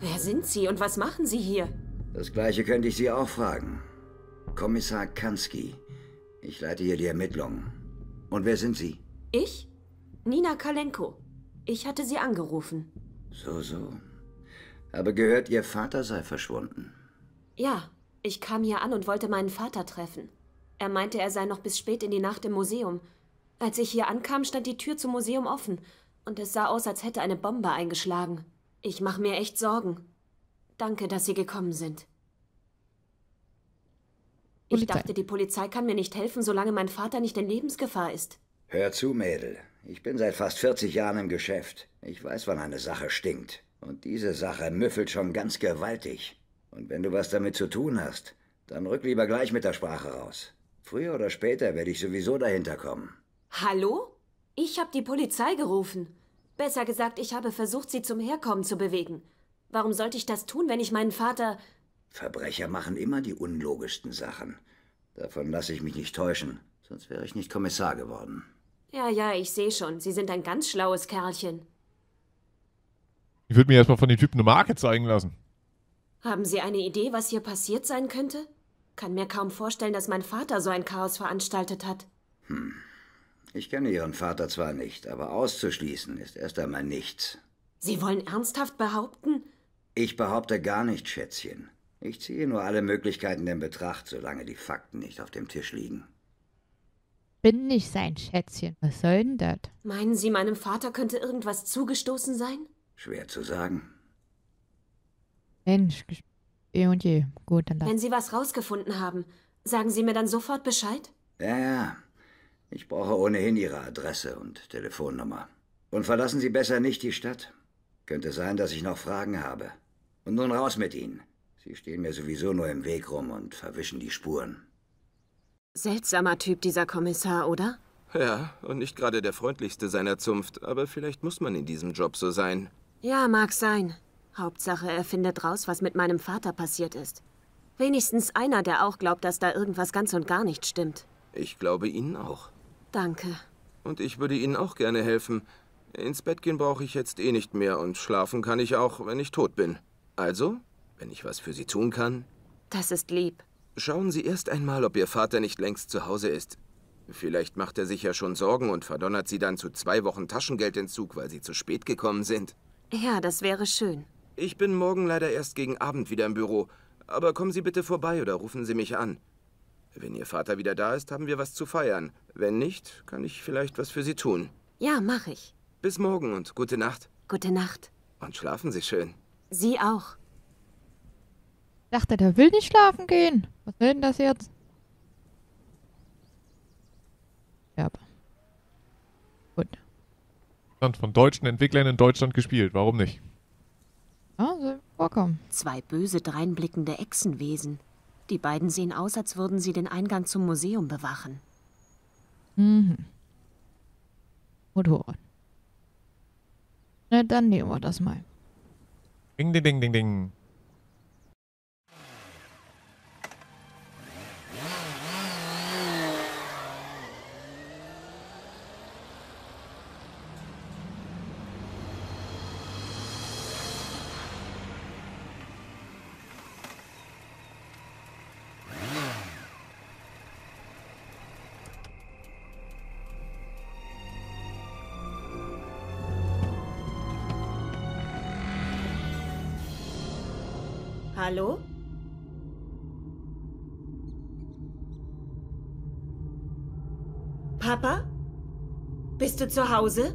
Wer sind Sie und was machen Sie hier? Das gleiche könnte ich Sie auch fragen. Kommissar Kansky. Ich leite hier die Ermittlungen. Und wer sind Sie? Ich? Nina Kalenko. Ich hatte Sie angerufen. So, so. Habe gehört, Ihr Vater sei verschwunden. Ja, ich kam hier an und wollte meinen Vater treffen. Er meinte, er sei noch bis spät in die Nacht im Museum. Als ich hier ankam, stand die Tür zum Museum offen und es sah aus, als hätte eine Bombe eingeschlagen. Ich mache mir echt Sorgen. Danke, dass Sie gekommen sind. Ich Polizei. dachte, die Polizei kann mir nicht helfen, solange mein Vater nicht in Lebensgefahr ist. Hör zu, Mädel. Ich bin seit fast 40 Jahren im Geschäft. Ich weiß, wann eine Sache stinkt. Und diese Sache müffelt schon ganz gewaltig. Und wenn du was damit zu tun hast, dann rück lieber gleich mit der Sprache raus. Früher oder später werde ich sowieso dahinter kommen. Hallo? Ich habe die Polizei gerufen. Besser gesagt, ich habe versucht, sie zum Herkommen zu bewegen. Warum sollte ich das tun, wenn ich meinen Vater... Verbrecher machen immer die unlogischsten Sachen. Davon lasse ich mich nicht täuschen, sonst wäre ich nicht Kommissar geworden. Ja, ja, ich sehe schon. Sie sind ein ganz schlaues Kerlchen. Ich würde mir erstmal von den Typen eine Marke zeigen lassen. Haben Sie eine Idee, was hier passiert sein könnte? Kann mir kaum vorstellen, dass mein Vater so ein Chaos veranstaltet hat. Hm. Ich kenne Ihren Vater zwar nicht, aber auszuschließen ist erst einmal nichts. Sie wollen ernsthaft behaupten? Ich behaupte gar nicht, Schätzchen. Ich ziehe nur alle Möglichkeiten in Betracht, solange die Fakten nicht auf dem Tisch liegen. Bin nicht sein Schätzchen. Was soll denn das? Meinen Sie, meinem Vater könnte irgendwas zugestoßen sein? Schwer zu sagen. Mensch, eh und je. Gut, dann. Wenn Sie was rausgefunden haben, sagen Sie mir dann sofort Bescheid? Ja, ja. Ich brauche ohnehin Ihre Adresse und Telefonnummer. Und verlassen Sie besser nicht die Stadt. Könnte sein, dass ich noch Fragen habe. Und nun raus mit Ihnen. Sie stehen mir sowieso nur im Weg rum und verwischen die Spuren. Seltsamer Typ, dieser Kommissar, oder? Ja, und nicht gerade der freundlichste seiner Zunft, aber vielleicht muss man in diesem Job so sein. Ja, mag sein. Hauptsache, er findet raus, was mit meinem Vater passiert ist. Wenigstens einer, der auch glaubt, dass da irgendwas ganz und gar nicht stimmt. Ich glaube Ihnen auch. Danke. Und ich würde Ihnen auch gerne helfen. Ins Bett gehen brauche ich jetzt eh nicht mehr und schlafen kann ich auch, wenn ich tot bin. Also, wenn ich was für Sie tun kann. Das ist lieb. Schauen Sie erst einmal, ob Ihr Vater nicht längst zu Hause ist. Vielleicht macht er sich ja schon Sorgen und verdonnert Sie dann zu zwei Wochen Taschengeldentzug, weil Sie zu spät gekommen sind. Ja, das wäre schön. Ich bin morgen leider erst gegen Abend wieder im Büro. Aber kommen Sie bitte vorbei oder rufen Sie mich an. Wenn Ihr Vater wieder da ist, haben wir was zu feiern. Wenn nicht, kann ich vielleicht was für Sie tun. Ja, mache ich. Bis morgen und gute Nacht. Gute Nacht. Und schlafen Sie schön. Sie auch. Dachte, der will nicht schlafen gehen. Was will denn das jetzt? Ja. Gut. Von deutschen Entwicklern in Deutschland gespielt. Warum nicht? Ja, so vorkommen. Zwei böse, dreinblickende Echsenwesen. Die beiden sehen aus, als würden sie den Eingang zum Museum bewachen. Mhm. Motorrad. Na, dann nehmen wir das mal. Ding, ding, ding, ding, ding. Hallo? Papa? Bist du zu Hause?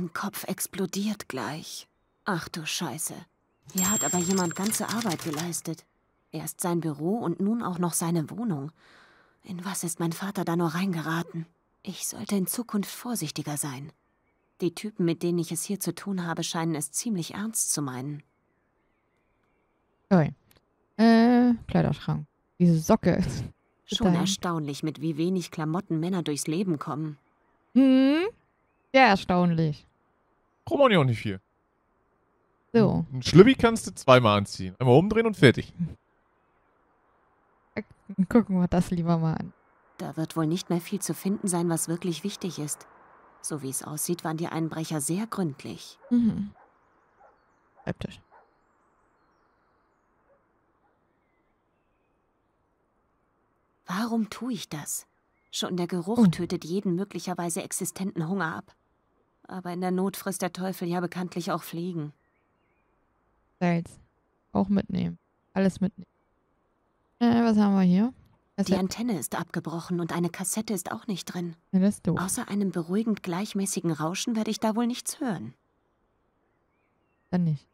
Mein Kopf explodiert gleich. Ach du Scheiße. Hier hat aber jemand ganze Arbeit geleistet. Erst sein Büro und nun auch noch seine Wohnung. In was ist mein Vater da nur reingeraten? Ich sollte in Zukunft vorsichtiger sein. Die Typen, mit denen ich es hier zu tun habe, scheinen es ziemlich ernst zu meinen. Okay. Äh, Kleiderschrank. Diese Socke. Schon erstaunlich, mit wie wenig Klamotten Männer durchs Leben kommen. Hm? Sehr erstaunlich. Braucht man ja auch nicht viel. So. Ein Schlübbi kannst du zweimal anziehen. Einmal umdrehen und fertig. Gucken wir das lieber mal an. Da wird wohl nicht mehr viel zu finden sein, was wirklich wichtig ist. So wie es aussieht, waren die Einbrecher sehr gründlich. Mhm. Schreibtisch. Warum tue ich das? Schon der Geruch oh. tötet jeden möglicherweise existenten Hunger ab. Aber in der Not frisst der Teufel ja bekanntlich auch Fliegen. Salz. Auch mitnehmen. Alles mitnehmen. Äh, was haben wir hier? Das Die Antenne ist abgebrochen und eine Kassette ist auch nicht drin. Ja, das ist doof. Außer einem beruhigend gleichmäßigen Rauschen werde ich da wohl nichts hören. Dann nicht.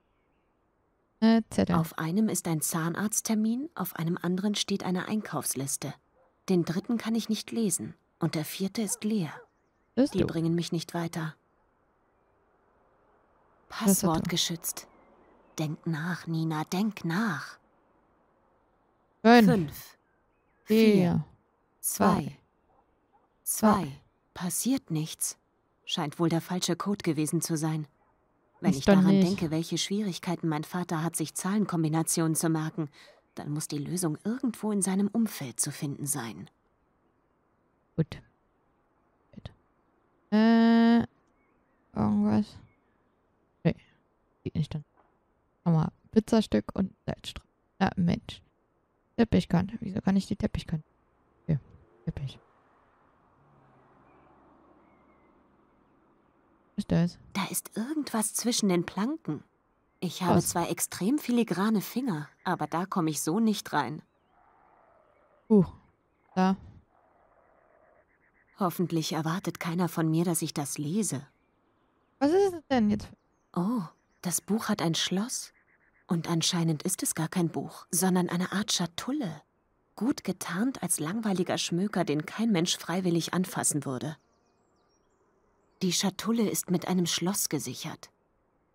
Äh, Zettel. Auf einem ist ein Zahnarzttermin, auf einem anderen steht eine Einkaufsliste. Den dritten kann ich nicht lesen und der vierte ist leer. Ist Die doof. bringen mich nicht weiter. Passwort geschützt. Denk nach, Nina, denk nach. Fünf, Fünf vier, vier, zwei, zwei. Passiert nichts. Scheint wohl der falsche Code gewesen zu sein. Wenn ich, ich daran nicht. denke, welche Schwierigkeiten mein Vater hat, sich Zahlenkombinationen zu merken, dann muss die Lösung irgendwo in seinem Umfeld zu finden sein. Gut. Bitte. Äh, irgendwas geht nicht dann. Nochmal Pizzastück und Salzstreuer. Na, Mensch. Teppichkante. Wieso kann ich die Teppichkante? Hier, Teppich. Was ist das? Da ist irgendwas zwischen den Planken. Ich habe Was? zwar extrem filigrane Finger, aber da komme ich so nicht rein. Uh, da. Hoffentlich erwartet keiner von mir, dass ich das lese. Was ist es denn jetzt? Oh, das Buch hat ein Schloss und anscheinend ist es gar kein Buch, sondern eine Art Schatulle, gut getarnt als langweiliger Schmöker, den kein Mensch freiwillig anfassen würde. Die Schatulle ist mit einem Schloss gesichert.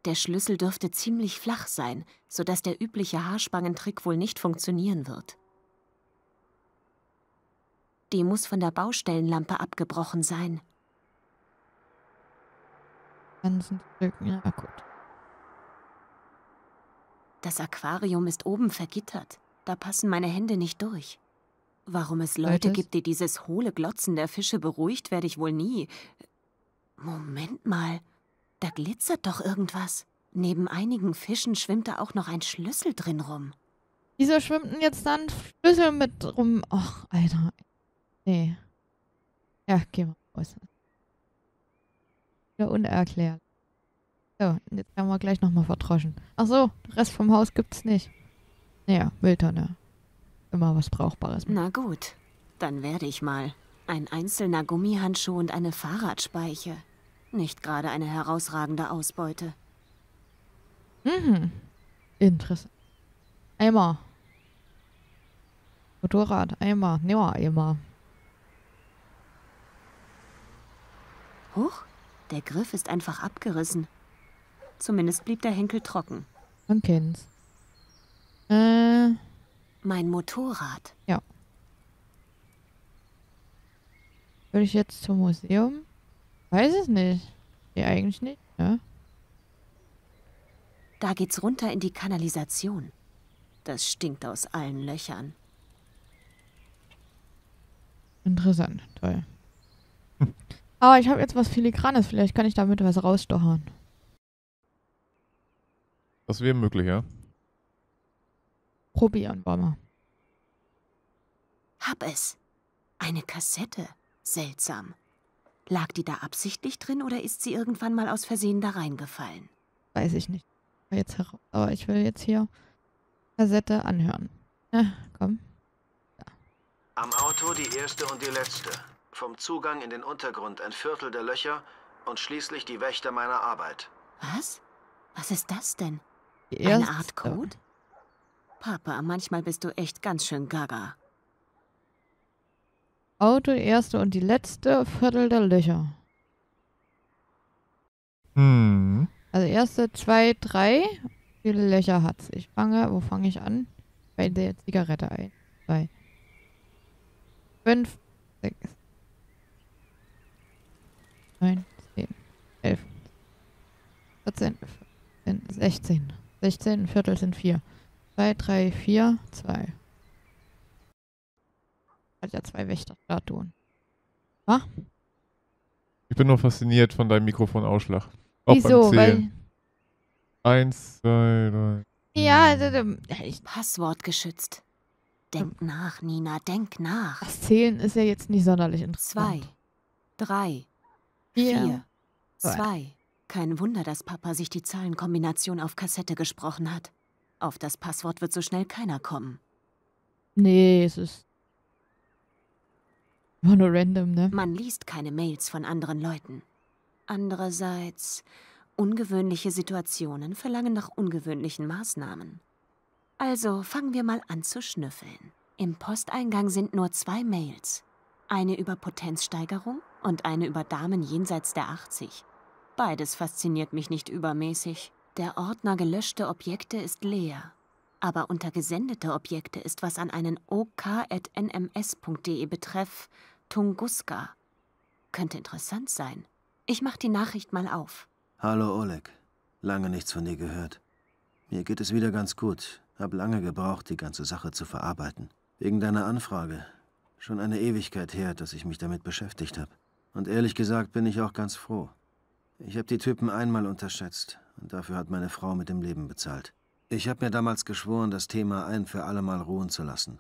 Der Schlüssel dürfte ziemlich flach sein, sodass der übliche Haarspangentrick wohl nicht funktionieren wird. Die muss von der Baustellenlampe abgebrochen sein. Dann sind die Stücken, ja gut. Das Aquarium ist oben vergittert. Da passen meine Hände nicht durch. Warum es Leute Altes? gibt, die dieses hohle Glotzen der Fische beruhigt, werde ich wohl nie. Moment mal, da glitzert doch irgendwas. Neben einigen Fischen schwimmt da auch noch ein Schlüssel drin rum. Wieso schwimmt denn jetzt dann Schlüssel mit rum? Och, Alter. Nee. Ja, geh mal raus. Ja, unerklärt. So, jetzt werden wir gleich nochmal verdroschen. Ach so, Rest vom Haus gibt's nicht. Naja, Mülltonne. Immer was Brauchbares. Mit. Na gut, dann werde ich mal. Ein einzelner Gummihandschuh und eine Fahrradspeiche. Nicht gerade eine herausragende Ausbeute. Mhm. Interessant. Eimer. Motorrad, Eimer. Ja, Eimer. Huch, der Griff ist einfach abgerissen. Zumindest blieb der Henkel trocken. Man kennt's. Äh. Mein Motorrad. Ja. Würde ich jetzt zum Museum? Weiß es nicht. Ja, eigentlich nicht, ja. Ne? Da geht's runter in die Kanalisation. Das stinkt aus allen Löchern. Interessant, toll. Aber ich habe jetzt was Filigranes, vielleicht kann ich damit was rausstochern. Das wäre möglich, ja. Probieren wir mal. Hab es. Eine Kassette. Seltsam. Lag die da absichtlich drin oder ist sie irgendwann mal aus Versehen da reingefallen? Weiß ich nicht. Aber, jetzt heraus. Aber ich will jetzt hier Kassette anhören. Na, komm. Ja. Am Auto die erste und die letzte. Vom Zugang in den Untergrund ein Viertel der Löcher und schließlich die Wächter meiner Arbeit. Was? Was ist das denn? Erst, Eine Art äh, Code? Äh, Papa, manchmal bist du echt ganz schön gaga. Auto, erste und die letzte, Viertel der Löcher. Hm. Also erste, zwei, drei. viele Löcher hat's? Ich fange, wo fange ich an? Bei der Zigarette ein. Zwei. Fünf, sechs. Neun, zehn, elf. 14, 15, 16. 16 Viertel sind 4. 2, 3, 4, 2. Hat ja zwei Wächterstatuen. Was? Ich bin nur fasziniert von deinem Mikrofonausschlag. Auch Wieso? Weil Eins, zwei, drei. Ja, also, ich Passwort geschützt. Denk ähm. nach, Nina, denk nach. Das Zählen ist ja jetzt nicht sonderlich interessant. Zwei, drei, vier, vier zwei, kein Wunder, dass Papa sich die Zahlenkombination auf Kassette gesprochen hat. Auf das Passwort wird so schnell keiner kommen. Nee, es ist war nur random, ne? Man liest keine Mails von anderen Leuten. Andererseits, ungewöhnliche Situationen verlangen nach ungewöhnlichen Maßnahmen. Also fangen wir mal an zu schnüffeln. Im Posteingang sind nur zwei Mails. Eine über Potenzsteigerung und eine über Damen jenseits der 80. Beides fasziniert mich nicht übermäßig. Der Ordner gelöschte Objekte ist leer. Aber unter gesendete Objekte ist was an einen ok.nms.de betreff Tunguska. Könnte interessant sein. Ich mach die Nachricht mal auf. Hallo Oleg. Lange nichts von dir gehört. Mir geht es wieder ganz gut. Hab lange gebraucht, die ganze Sache zu verarbeiten. Wegen deiner Anfrage. Schon eine Ewigkeit her, dass ich mich damit beschäftigt habe. Und ehrlich gesagt bin ich auch ganz froh. Ich habe die Typen einmal unterschätzt und dafür hat meine Frau mit dem Leben bezahlt. Ich habe mir damals geschworen, das Thema ein für alle Mal ruhen zu lassen.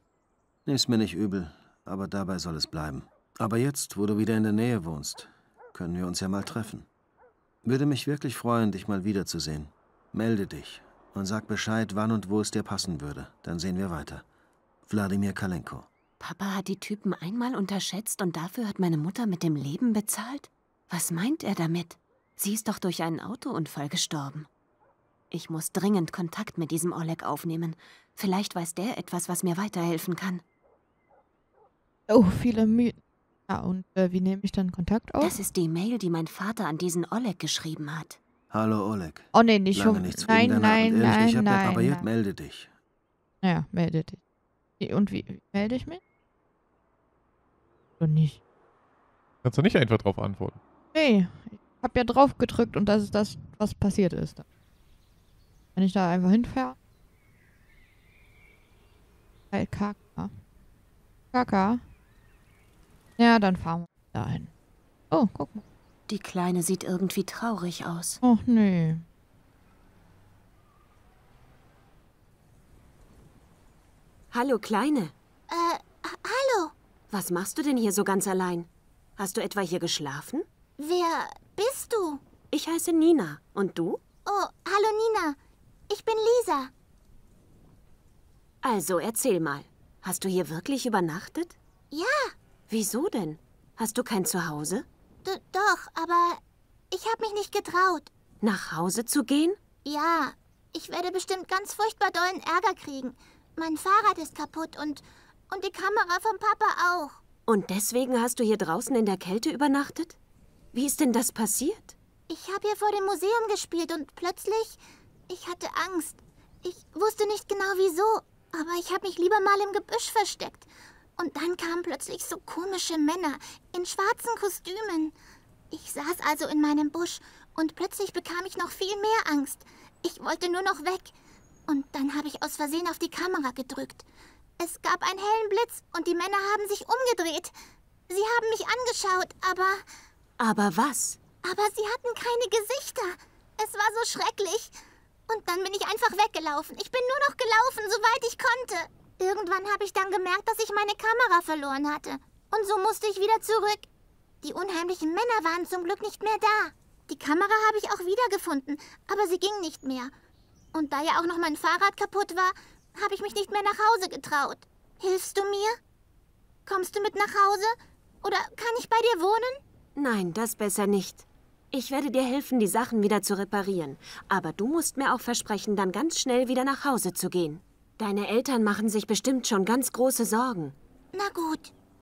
Nimm's mir nicht übel, aber dabei soll es bleiben. Aber jetzt, wo du wieder in der Nähe wohnst, können wir uns ja mal treffen. Würde mich wirklich freuen, dich mal wiederzusehen. Melde dich und sag Bescheid, wann und wo es dir passen würde. Dann sehen wir weiter. Wladimir Kalenko. Papa hat die Typen einmal unterschätzt und dafür hat meine Mutter mit dem Leben bezahlt? Was meint er damit? Sie ist doch durch einen Autounfall gestorben. Ich muss dringend Kontakt mit diesem Oleg aufnehmen. Vielleicht weiß der etwas, was mir weiterhelfen kann. Oh, viele Mythen. Ah, ja, und äh, wie nehme ich dann Kontakt auf? Das ist die Mail, die mein Vater an diesen Oleg geschrieben hat. Hallo Oleg. Oh nee, nicht Lange nichts nein, wegen nein, nein, nein, nein, nein, aber jetzt melde dich. Ja, melde dich. Und wie, wie melde ich mich? Oder nicht? Kannst du nicht einfach drauf antworten? Nee, hab ja drauf gedrückt und das ist das, was passiert ist. Wenn ich da einfach hinfahre. Kaka. Kaka. Ja, dann fahren wir dahin. Oh, guck mal. Die Kleine sieht irgendwie traurig aus. Och, nee. Hallo, Kleine. Äh, hallo. Was machst du denn hier so ganz allein? Hast du etwa hier geschlafen? Wer, bist du? Ich heiße Nina. Und du? Oh, hallo Nina. Ich bin Lisa. Also, erzähl mal. Hast du hier wirklich übernachtet? Ja. Wieso denn? Hast du kein Zuhause? D doch, aber ich habe mich nicht getraut. Nach Hause zu gehen? Ja, ich werde bestimmt ganz furchtbar dollen Ärger kriegen. Mein Fahrrad ist kaputt und, und die Kamera vom Papa auch. Und deswegen hast du hier draußen in der Kälte übernachtet? Wie ist denn das passiert? Ich habe hier vor dem Museum gespielt und plötzlich... Ich hatte Angst. Ich wusste nicht genau wieso, aber ich habe mich lieber mal im Gebüsch versteckt. Und dann kamen plötzlich so komische Männer in schwarzen Kostümen. Ich saß also in meinem Busch und plötzlich bekam ich noch viel mehr Angst. Ich wollte nur noch weg. Und dann habe ich aus Versehen auf die Kamera gedrückt. Es gab einen hellen Blitz und die Männer haben sich umgedreht. Sie haben mich angeschaut, aber... Aber was? Aber sie hatten keine Gesichter. Es war so schrecklich. Und dann bin ich einfach weggelaufen. Ich bin nur noch gelaufen, soweit ich konnte. Irgendwann habe ich dann gemerkt, dass ich meine Kamera verloren hatte. Und so musste ich wieder zurück. Die unheimlichen Männer waren zum Glück nicht mehr da. Die Kamera habe ich auch wiedergefunden, aber sie ging nicht mehr. Und da ja auch noch mein Fahrrad kaputt war, habe ich mich nicht mehr nach Hause getraut. Hilfst du mir? Kommst du mit nach Hause? Oder kann ich bei dir wohnen? Nein, das besser nicht. Ich werde dir helfen, die Sachen wieder zu reparieren. Aber du musst mir auch versprechen, dann ganz schnell wieder nach Hause zu gehen. Deine Eltern machen sich bestimmt schon ganz große Sorgen. Na gut.